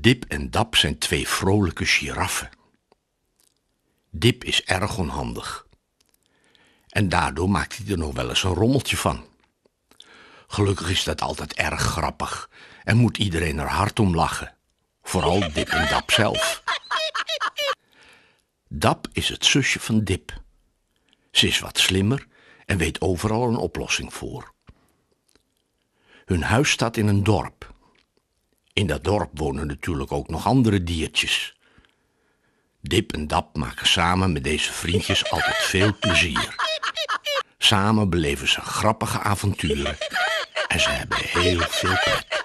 Dip en Dap zijn twee vrolijke giraffen. Dip is erg onhandig. En daardoor maakt hij er nog wel eens een rommeltje van. Gelukkig is dat altijd erg grappig en moet iedereen er hard om lachen. Vooral Dip en Dap zelf. Dap is het zusje van Dip. Ze is wat slimmer en weet overal een oplossing voor. Hun huis staat in een dorp. In dat dorp wonen natuurlijk ook nog andere diertjes. Dip en Dap maken samen met deze vriendjes altijd veel plezier. Samen beleven ze grappige avonturen en ze hebben heel veel pret.